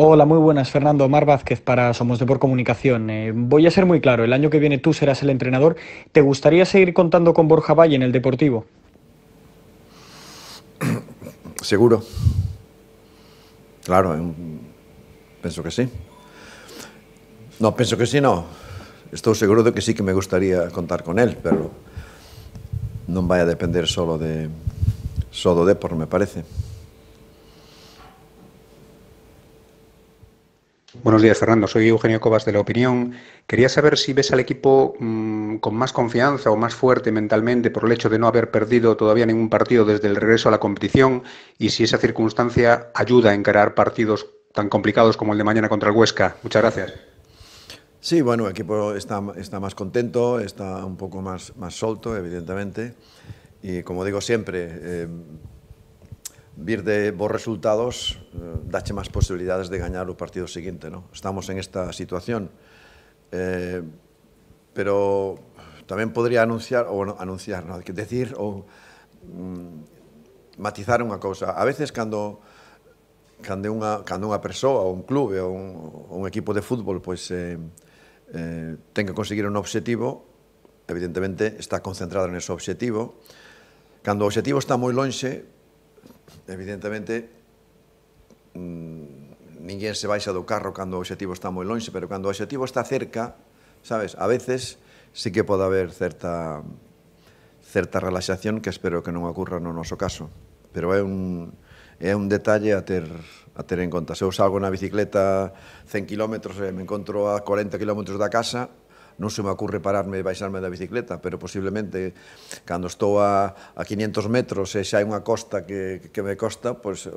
Hola, muy buenas, Fernando. Omar Vázquez para Somos Depor Comunicación. Eh, voy a ser muy claro, el año que viene tú serás el entrenador. ¿Te gustaría seguir contando con Borja Valle en el Deportivo? Seguro. Claro, em, pienso que sí. No, pienso que sí, no. Estoy seguro de que sí que me gustaría contar con él, pero no vaya a depender solo de solo de por me parece. Buenos días, Fernando. Soy Eugenio Cobas de La Opinión. Quería saber si ves al equipo mm, con más confianza o más fuerte mentalmente por el hecho de no haber perdido todavía ningún partido desde el regreso a la competición y si esa circunstancia ayuda a encarar partidos tan complicados como el de mañana contra el Huesca. Muchas gracias. Sí, bueno, el equipo está, más contento, está un poco más, más solto, evidentemente. Y como digo siempre, eh, vir de bons resultados eh, dache máis posibilidades de gañar o partido seguinte. No? Estamos en esta situación. Eh, pero tamén podría anunciar, ou bueno, anunciar, no, que decir, ou mm, matizar unha cousa. A veces, cando, cando, unha, cando unha persoa, ou un clube, ou un, ou un equipo de fútbol, pois, eh, eh, ten que conseguir un obxectivo, evidentemente está concentrado en ese obxectivo. Cando o obxectivo está moi lonxe, evidentemente, mm, ninguén se baixa do carro cando o objetivo está moi lonxe, pero cando o objetivo está cerca, sabes, a veces sí que pode haber certa certa relaxación que espero que non ocurra no noso caso. Pero é un, é un detalle a ter, a ter en conta. Se eu salgo na bicicleta 100 km e me encontro a 40 km da casa, non se me ocurre pararme e baixarme da bicicleta, pero posiblemente cando estou a, a 500 metros e xa hai unha costa que, que me costa, pois eh,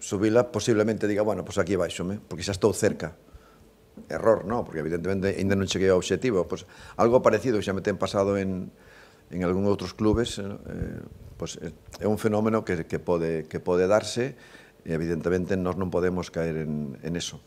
subila posiblemente diga, bueno, pois aquí baixome, porque xa estou cerca. Error, non, porque evidentemente ainda non cheguei ao obxectivo. Pois, algo parecido xa me ten pasado en, en algún outros clubes, eh, pois, eh, é un fenómeno que, que, pode, que pode darse, e evidentemente nós non podemos caer en, en eso.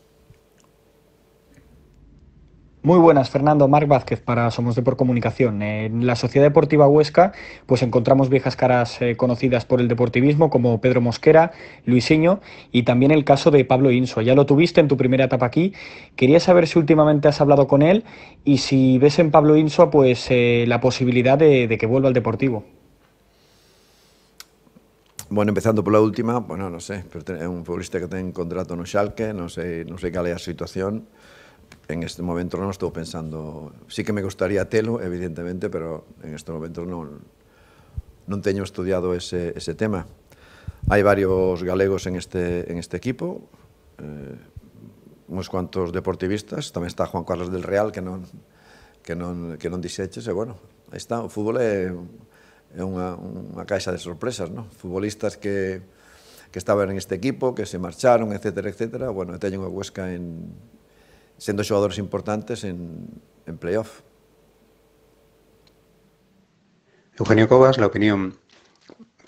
Muy buenas, Fernando. Marc Vázquez para Somos Depor Comunicación. En la Sociedad Deportiva Huesca, pues encontramos viejas caras eh, conocidas por el deportivismo como Pedro Mosquera, Luisinho y también el caso de Pablo Inso. Ya lo tuviste en tu primera etapa aquí. Quería saber si últimamente has hablado con él y si ves en Pablo Inso pues eh, la posibilidad de, que vuelva al Deportivo. Bueno, empezando por la última, bueno, no sé, es un futbolista que tiene un contrato en Schalke, no sé, no sé cuál es la situación. en este momento non estou pensando, sí que me gustaría telo, evidentemente, pero en este momento non, non teño estudiado ese, ese tema. Hai varios galegos en este, en este equipo, eh, uns cuantos deportivistas, tamén está Juan Carlos del Real, que non, que non, que non diseches, e bueno, aí está, o fútbol é, é unha, unha caixa de sorpresas, no? Futbolistas que, que estaban en este equipo, que se marcharon, etcétera, etcétera, bueno, teñen a Huesca en, siendo jugadores importantes en, en playoff. Eugenio Cobas, la opinión.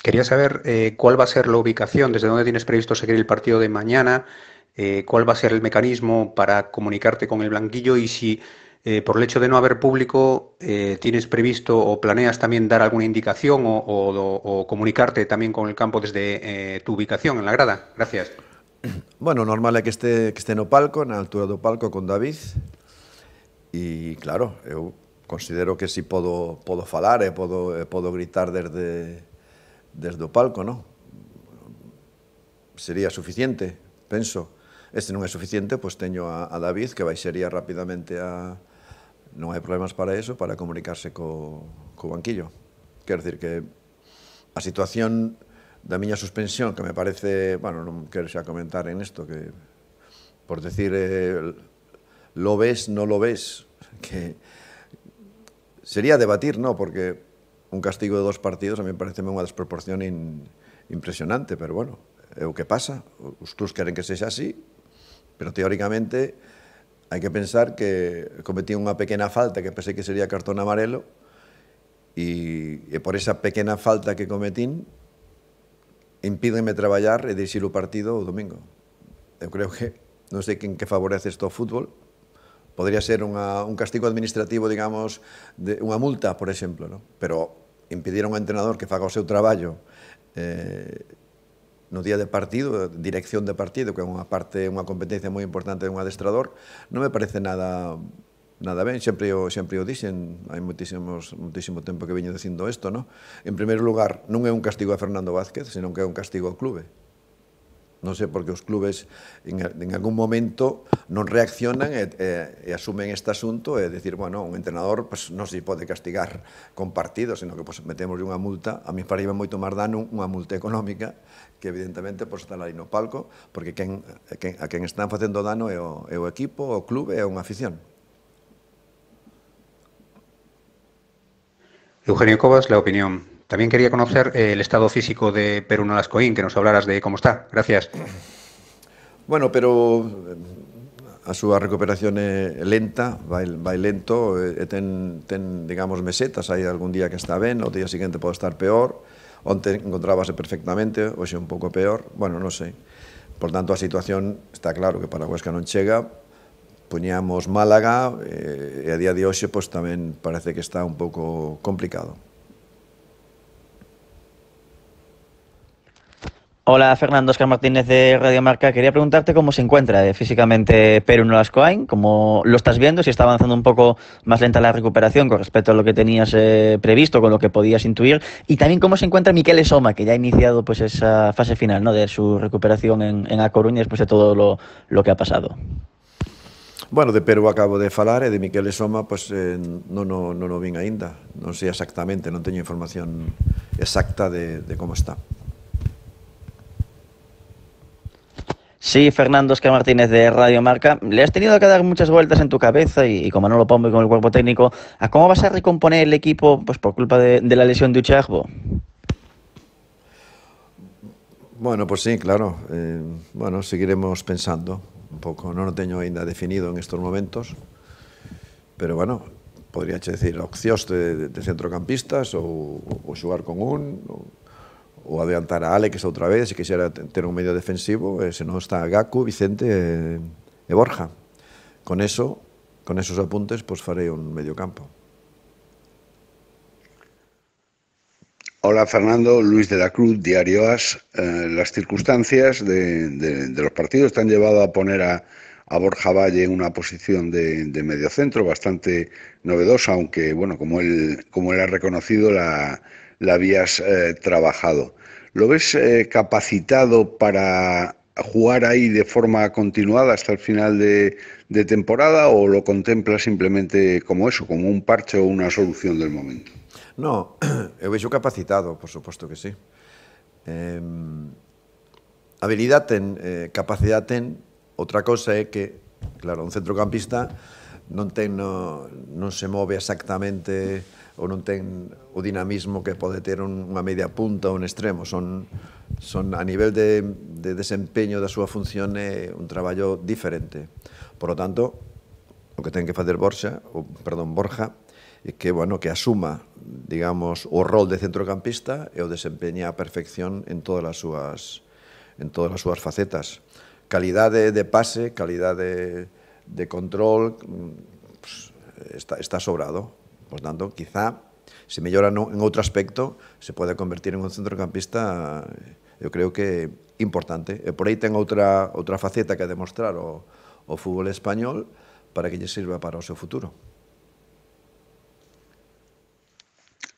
Quería saber eh, cuál va a ser la ubicación, desde dónde tienes previsto seguir el partido de mañana, eh, cuál va a ser el mecanismo para comunicarte con el blanquillo y si eh, por el hecho de no haber público tienes previsto o planeas también dar alguna indicación o, o comunicarte también con el campo desde tu ubicación en la grada. Gracias. bueno, normal é que este, que este no palco, na altura do palco con David, e claro, eu considero que si podo, podo falar e podo, e podo gritar desde, desde o palco, non? Sería suficiente, penso. E se non é suficiente, pois teño a, a David, que baixaría rapidamente a... Non hai problemas para eso, para comunicarse co, co banquillo. Quer decir que a situación da miña suspensión, que me parece, bueno, non quero xa comentar en isto, que por decir, eh, lo ves, non lo ves, que sería debatir, no, porque un castigo de dos partidos a mí parece unha desproporción in, impresionante, pero bueno, é o que pasa, os clubs queren que sexa así, pero teóricamente hai que pensar que cometí unha pequena falta que pensei que sería cartón amarelo e, e por esa pequena falta que cometín impídenme traballar e dirixir o partido o domingo. Eu creo que non sei quen que favorece isto ao fútbol, podría ser unha, un castigo administrativo, digamos, de unha multa, por exemplo, ¿no? pero impedir a un entrenador que faga o seu traballo eh, no día de partido, dirección de partido, que é unha parte, unha competencia moi importante de un adestrador, non me parece nada nada ben, sempre o, sempre o dixen, hai muitísimos, muitísimo tempo que veño dicindo isto, no? En primeiro lugar, non é un castigo a Fernando Vázquez, senón que é un castigo ao clube. Non sei porque os clubes en, en algún momento non reaccionan e, e, e asumen este asunto e decir, bueno, un entrenador pues, non se pode castigar con partidos, senón que pues, metemos unha multa. A mí parece moito máis dano unha multa económica que evidentemente pues, está ali no palco, porque quen, quen, a quen están facendo dano é o, é o equipo, o clube e unha afición. Eugenio Cobas, La Opinión. También quería conocer eh, el estado físico de Perú Lascoín, que nos hablaras de cómo está. Gracias. Bueno, pero eh, a su recuperación lenta, va lento, eh, ten, digamos, mesetas, Hay algún día que está bien, otro día siguiente puede estar peor, onte encontrábase perfectamente, hoxe un poco peor, bueno, no sé. Por tanto, la situación está claro que para Huesca no llega poníamos Málaga eh, e a día de hoy pues también parece que está un poco complicado. Hola Fernando Oscar Martínez de Radio Marca. Quería preguntarte cómo se encuentra eh, físicamente Perú Nolascoain, cómo lo estás viendo, si está avanzando un poco más lenta la recuperación con respecto a lo que tenías eh, previsto, con lo que podías intuir, y también cómo se encuentra Miquel Esoma, que ya ha iniciado pues esa fase final ¿no? de su recuperación en, en A Coruña después de todo lo que ha pasado. Bueno, de Perú acabo de hablar e de Miquel Soma pues, eh, no no non, No ainda. No exactamente, no tengo información exacta de, cómo está. Sí, Fernando que Martínez de Radio Marca. Le has tenido que dar muchas vueltas en tu cabeza y, como no lo pongo con el cuerpo técnico, ¿a cómo vas a recomponer el equipo pues, por culpa de, la lesión de Uchagbo? Bueno, pues sí, claro. Eh, bueno, seguiremos pensando. un pouco non o teño ainda definido en estos momentos, pero bueno, podría che decir opcións de, de, de centrocampistas ou, ou xugar con un, ou, ou adiantar a Alex outra vez se quixera ter un medio defensivo, e se non está Gaku, Vicente e, e Borja. Con eso, con esos apuntes, pois pues, farei un medio campo. Hola Fernando, Luis de la Cruz, Diario As. Eh, las circunstancias de, los partidos te han llevado a poner a, Borja Valle en una posición de, de, mediocentro bastante novedosa, aunque bueno, como él, como él ha reconocido, la, la habías eh, trabajado. ¿Lo ves eh, capacitado para jugar ahí de forma continuada hasta el final de, temporada o lo contempla simplemente como eso, como un parche o una solución del momento? No, eu vexo capacitado, por suposto que sí. Eh, habilidad ten, eh, capacidade ten, outra cosa é que, claro, un centrocampista non ten no, non se move exactamente ou non ten o dinamismo que pode ter un, unha media punta ou un extremo, son son a nivel de, de desempeño da súa función é un traballo diferente. Por lo tanto, o que ten que facer Borxa, o, perdón, Borja, e eh, que, bueno, que asuma digamos, o rol de centrocampista e o desempeña a perfección en todas as súas en todas as súas facetas. Calidade de pase, calidade de control, mm, pues, está, está sobrado. Por tanto, quizá, se mellora no, en outro aspecto, se pode convertir en un centrocampista, eh, eu creo que importante. E por aí ten outra, outra faceta que demostrar o, o fútbol español para que lle sirva para o seu futuro.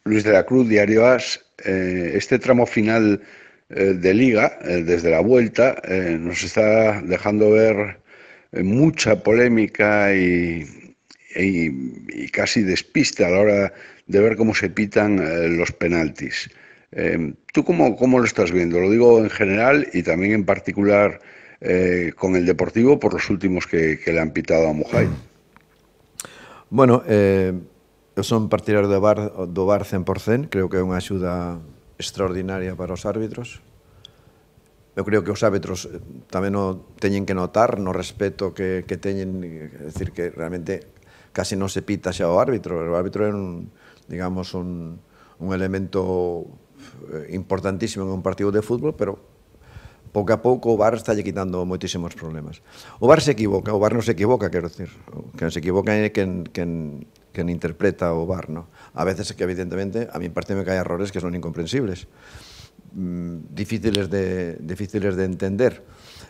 Luis de la Cruz, Diario As, eh, este tramo final eh, de liga, eh, desde la vuelta, nos está dejando ver mucha polémica y, casi despista a la hora de ver cómo se pitan los penaltis. ¿Tú cómo, cómo, lo estás viendo? Lo digo en general y también en particular con el Deportivo por los últimos que, le han pitado a Mujay. Bueno, eu son partidario do VAR, do VAR 100%, creo que é unha axuda extraordinaria para os árbitros. Eu creo que os árbitros eh, tamén o teñen que notar no respeto que, que teñen, eh, é dicir, que realmente casi non se pita xa o árbitro. O árbitro é un, digamos, un, un elemento eh, importantísimo en un partido de fútbol, pero pouco a pouco o VAR lle quitando moitísimos problemas. O VAR se equivoca, o VAR non se equivoca, quero decir. Que se equivoca é que, que, que interpreta o bar, no? A veces que, evidentemente, a mi parte me cae errores que son incomprensibles, mmm, difíciles de, difíciles de entender,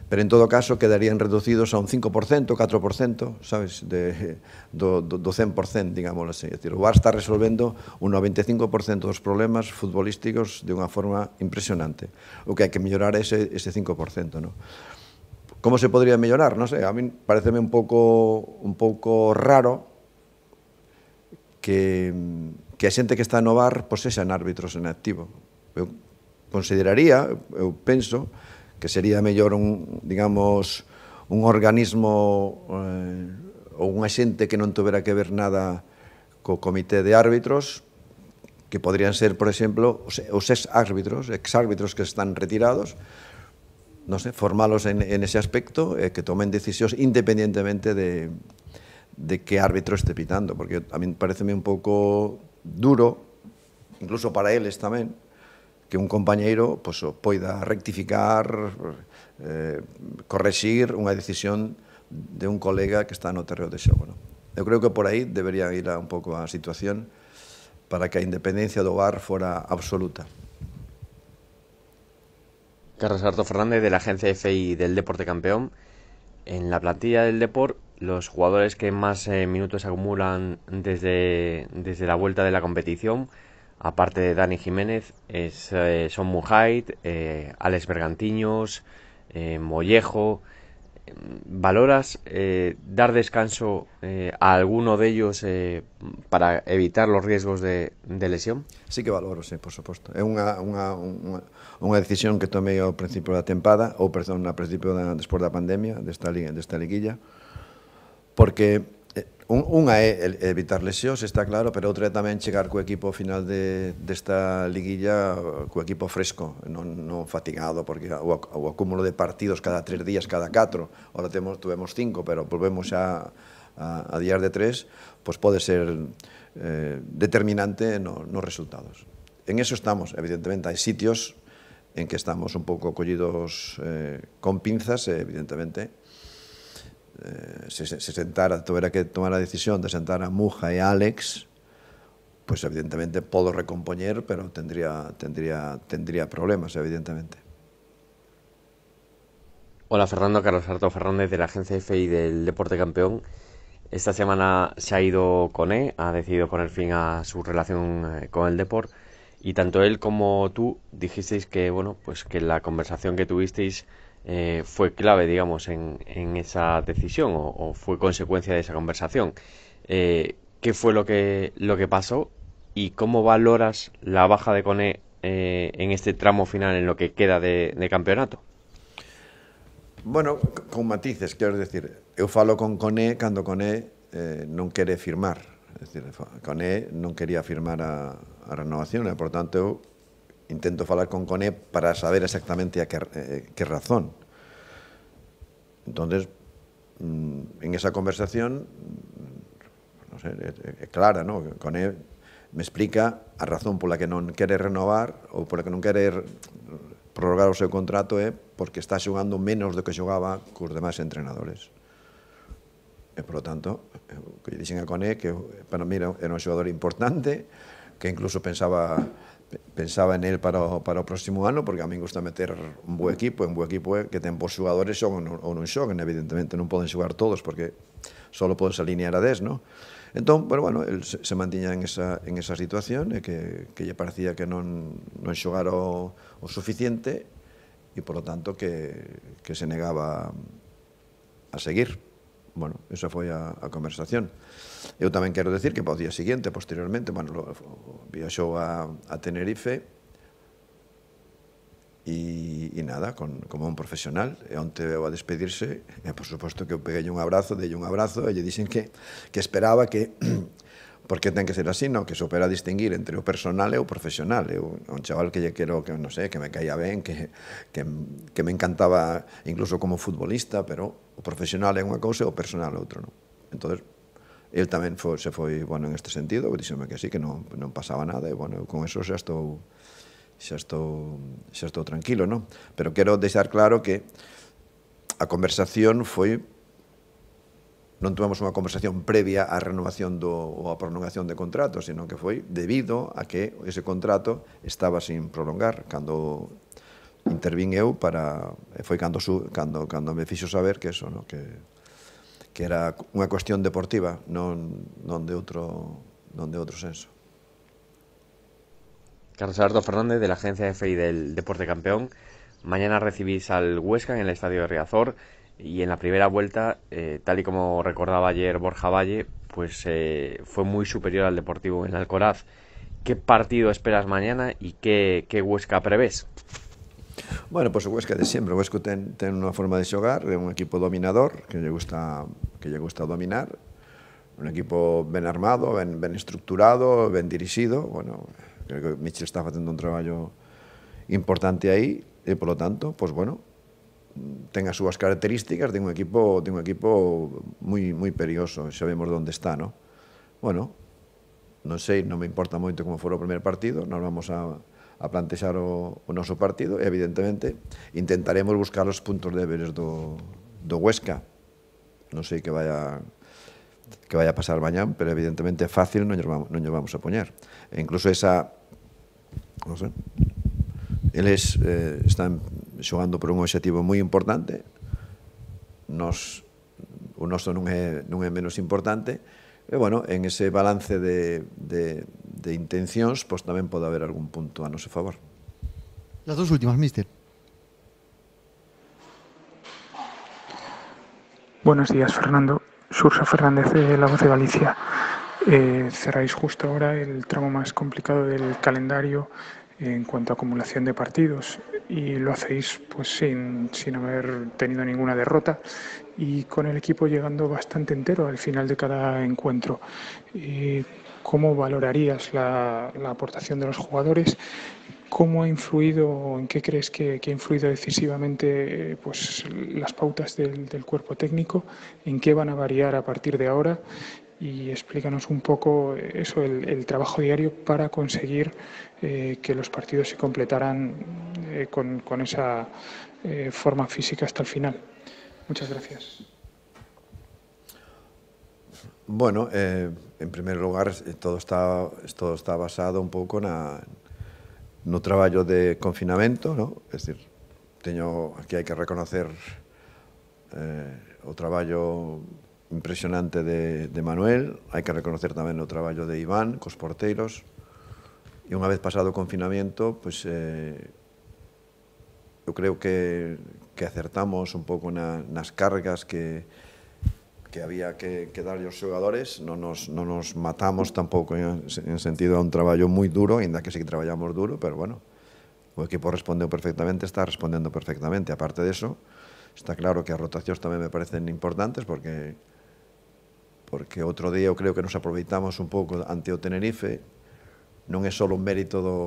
pero en todo caso quedarían reducidos a un 5%, 4%, sabes, de, do, do, do 100%, digámoslo así. É decir, o bar está resolvendo un 95% dos problemas futbolísticos de unha forma impresionante. O que hai que mellorar é ese, ese 5%, no? Como se podría mellorar? Non sei, a mí pareceme un pouco, un pouco raro que, que a xente que está no bar posexan pois, árbitros en activo. Eu consideraría, eu penso, que sería mellor un, digamos, un organismo eh, ou unha xente que non tuvera que ver nada co comité de árbitros, que podrían ser, por exemplo, os ex-árbitros, ex-árbitros que están retirados, non sei, formalos en, en ese aspecto, eh, que tomen decisións independientemente de, de que árbitro este pitando, porque a mí pareceme un pouco duro, incluso para eles tamén, que un compañeiro pues, poida rectificar, eh, corregir unha decisión de un colega que está no terreo de xogo. ¿no? Eu creo que por aí debería ir un pouco a situación para que a independencia do bar fora absoluta. Carlos Arto Fernández de la agencia FI del Deporte Campeón. En la plantilla del Deport, los jugadores que más eh, minutos acumulan desde, desde la vuelta de la competición, aparte de Dani Jiménez, es, eh, son Mujahid, eh, Alex Bergantiños, Mollejo, ¿valoras eh, dar descanso eh, a alguno de ellos eh, para evitar los riesgos de, de lesión? Sí que valoro, sí, por supuesto. É unha, unha, unha, unha decisión que tomei ao principio da tempada, ou perdón, al principio da, de da pandemia, desta, liga, desta liguilla, porque un, unha é evitar lesións, está claro, pero outra é tamén chegar co equipo final de, desta liguilla co equipo fresco, non, non fatigado, porque o, o acúmulo de partidos cada tres días, cada catro, ahora temos, tuvemos cinco, pero volvemos a, a, a días de tres, pois pode ser eh, determinante no, nos resultados. En eso estamos, evidentemente, hai sitios en que estamos un pouco collidos eh, con pinzas, eh, evidentemente, Eh, se, sentara, tuviera que tomar la decisión de sentar a Muja y a Alex, pues evidentemente puedo recomponer, pero tendría, tendría, tendría problemas, evidentemente. Hola Fernando, Carlos Arto Fernández de la agencia y del Deporte Campeón. Esta semana se ha ido con Coné, ha decidido poner fin a su relación eh, con el deporte y tanto él como tú dijisteis que bueno, pues que la conversación que tuvisteis eh, fue clave, digamos, en, esa decisión o, fue consecuencia de esa conversación. Eh, ¿Qué fue lo que, lo que pasó y cómo valoras la baja de Cone eh, en este tramo final, en lo que queda de, campeonato? Bueno, con matices, quiero decir, eu falo con Cone cuando Cone no non firmar, es decir, Cone non quería firmar a, renovación, por tanto, intento falar con CONEP para saber exactamente a que, eh, que razón. Entonces, mm, en esa conversación, mm, no sé, é, é clara, ¿no? CONEP me explica a razón pola que non quere renovar ou pola que non quere prorrogar o seu contrato é porque está xogando menos do que xogaba cos demais entrenadores. E, por lo tanto, eh, o que dixen a Coné que, para mí, era un xogador importante, que incluso pensaba pensaba en el para o, para o próximo ano porque a min gusta meter un bo equipo, un bo equipo que ten bons xogadores son ou non xoguen, evidentemente non poden xogar todos porque só podes alinear a 10, non? Entón, pero bueno, el se, mantiña en esa, en esa situación e que, que lle parecía que non, non xogar o, o suficiente e, por lo tanto, que, que se negaba a seguir. Bueno, esa foi a, a conversación. Eu tamén quero decir que para o día seguinte, posteriormente, bueno, lo, viaxou a, a Tenerife e, e nada, con, como un profesional. E onte veo a despedirse, e por suposto que eu peguei un abrazo, dei un abrazo, e lle dixen que, que esperaba que porque ten que ser así, non? Que supera distinguir entre o personal e o profesional. Eu, un chaval que lle quero, que non sei, que me caía ben, que, que, que me encantaba incluso como futbolista, pero o profesional é unha cousa e o personal é outro, non? Entón, el tamén foi, se foi bueno en este sentido, díxome que sí, que non, non pasaba nada, e bueno, con eso xa estou xa estou xa estou tranquilo, non? Pero quero deixar claro que a conversación foi non tomamos unha conversación previa á renovación do, ou á prolongación de contrato, sino que foi debido a que ese contrato estaba sin prolongar cando intervín eu para foi cando su, cando cando me fixo saber que eso, no, que que era unha cuestión deportiva, non non de outro non de outro senso. Carlos Alberto Fernández de la agencia FI del Deporte Campeón. Mañana recibís al Huesca en el estadio de Riazor. y en la primera vuelta, eh, tal y como recordaba ayer Borja Valle, pues eh, fue muy superior al Deportivo en Alcoraz. ¿Qué partido esperas mañana y qué, qué Huesca prevés? Bueno, pues Huesca de siempre. Huesca tiene una forma de jugar, un equipo dominador, que le gusta que le gusta dominar, un equipo bien armado, bien estructurado, bien dirigido. bueno, creo que Michel está haciendo un trabajo importante ahí y, e, por lo tanto, pues bueno, ten as súas características de un equipo de un equipo moi moi perioso, xa vemos onde está, no? Bueno, non sei, non me importa moito como for o primeiro partido, nós vamos a a plantexar o, o noso partido e evidentemente intentaremos buscar os puntos débiles do do Huesca. Non sei que vai que vai a pasar mañán, pero evidentemente é fácil, non nos vamos, non nos vamos a poñer. E incluso esa non sei, eles eh, están xogando por un obxectivo moi importante, nos, o noso non é, non é menos importante, e, bueno, en ese balance de, de, de intencións, pois tamén pode haber algún punto a noso favor. Las dos últimas, mister. Buenos días, Fernando. Xurxo Fernández de La Voz de Galicia. Eh, cerráis justo ahora el tramo más complicado del calendario en cuanto a acumulación de partidos. y lo hacéis pues sin, haber tenido ninguna derrota y con el equipo llegando bastante entero al final de cada encuentro. Eh, ¿Cómo valorarías la, aportación de los jugadores? ¿Cómo ha influido, o en qué crees que, ha influido decisivamente eh, pues, las pautas del, del, cuerpo técnico? ¿En qué van a variar a partir de ahora? y explícanos un poco eh, eso, el, trabajo diario para conseguir eh, que los partidos se completaran eh, con, esa forma física hasta el final. Muchas gracias. Bueno, en primer lugar, todo está, todo está basado un poco en no trabajo de confinamiento, ¿no? es decir, tengo aquí hay que reconocer eh, o trabajo. impresionante de, de Manuel, hai que reconocer tamén o traballo de Iván, cos porteiros, e unha vez pasado o confinamiento, pois, eh, eu creo que, que acertamos un pouco na, nas cargas que, que había que, que darlle aos xogadores, non nos, non nos matamos tampouco en, en sentido a un traballo moi duro, ainda que sí que traballamos duro, pero bueno, o equipo respondeu perfectamente, está respondendo perfectamente. Aparte de eso, está claro que as rotacións tamén me parecen importantes porque porque outro día eu creo que nos aproveitamos un pouco ante o Tenerife, non é só un mérito do,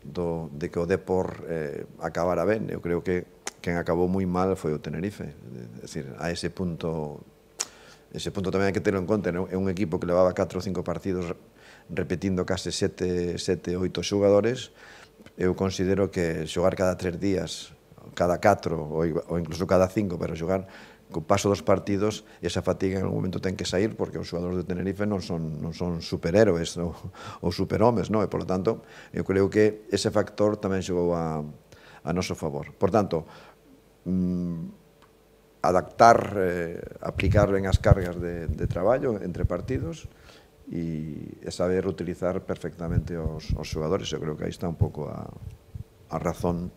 do, de que o Depor eh, acabara ben, eu creo que quen acabou moi mal foi o Tenerife, é dicir, a ese punto ese punto tamén hai que terlo en conta, non? é un equipo que levaba 4 ou 5 partidos repetindo case 7, 7 8 xogadores, eu considero que xogar cada 3 días, cada 4 ou, ou incluso cada 5, pero xogar co paso dos partidos esa fatiga en algún momento ten que sair porque os xogadores de Tenerife non son, non son superhéroes ou, ou superhomes, non? e por lo tanto eu creo que ese factor tamén xogou a, a noso favor. Por tanto, mmm, adaptar, eh, aplicar ben as cargas de, de traballo entre partidos e, e saber utilizar perfectamente os, os xogadores. Eu creo que aí está un pouco a, a razón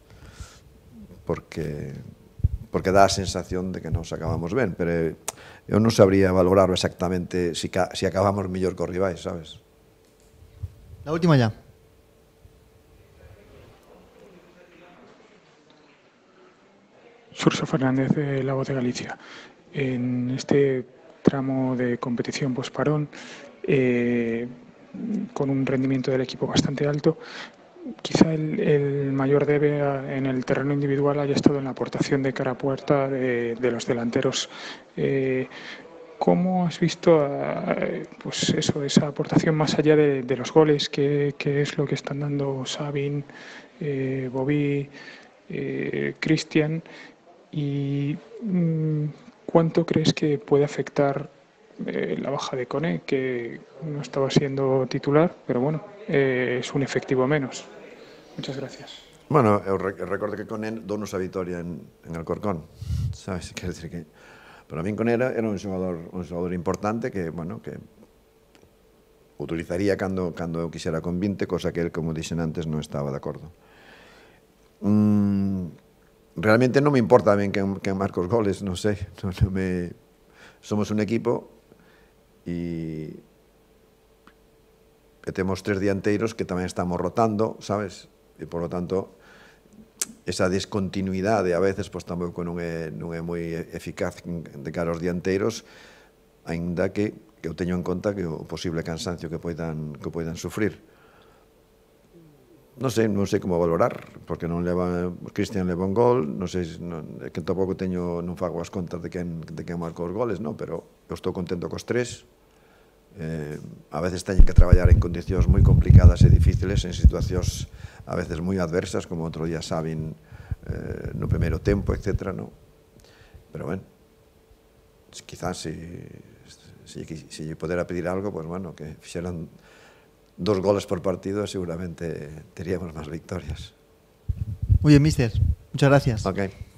porque porque dá a sensación de que nos acabamos ben, pero eu non sabría valorar exactamente si, si acabamos mellor co rivais, sabes? La última ya. Surso Fernández de La Voz de Galicia. En este tramo de competición posparón, eh, con un rendimiento del equipo bastante alto, quizá el, mayor debe en el terreno individual haya estado en la aportación de cara a puerta de, los delanteros. Eh, ¿Cómo has visto pues eso, esa aportación más allá de, los goles? ¿Qué, es lo que están dando Sabin, eh, Bobby, eh, Cristian? ¿Y mm, cuánto crees que puede afectar eh, la baja de Cone, que no estaba siendo titular, pero bueno, eh, es un efectivo menos. Muchas gracias. Bueno, eh, recuerdo que con él donos a vitoria en, el Corcón. sabes? que... Pero a con era era un jugador un importante que, bueno, que utilizaría cuando quisiera quisiera con 20, cosa que él, como dicen antes, no estaba de acuerdo. Mm, realmente no me importa bien que, que marcos goles, no sé. Somos un equipo y... e temos tres dianteiros que tamén estamos rotando, sabes? E, por lo tanto, esa discontinuidade a veces pois tampouco non é, non é moi eficaz de cara aos dianteiros, aínda que, que eu teño en conta que o posible cansancio que poidan, que poidan sufrir non sei, non sei como valorar, porque non leva Cristian leva un gol, non sei, non, que tampouco teño non fago as contas de quen de quen marcou os goles, non, pero eu estou contento cos tres, eh, a veces teñen que traballar en condicións moi complicadas e difíciles, en situacións a veces moi adversas, como outro día saben eh, no primeiro tempo, etc. No? Pero, bueno, quizás se, se, se lle podera pedir algo, pues, bueno, que fixeran dos goles por partido seguramente teríamos máis victorias. Muy bien, mister. Muchas gracias. Okay.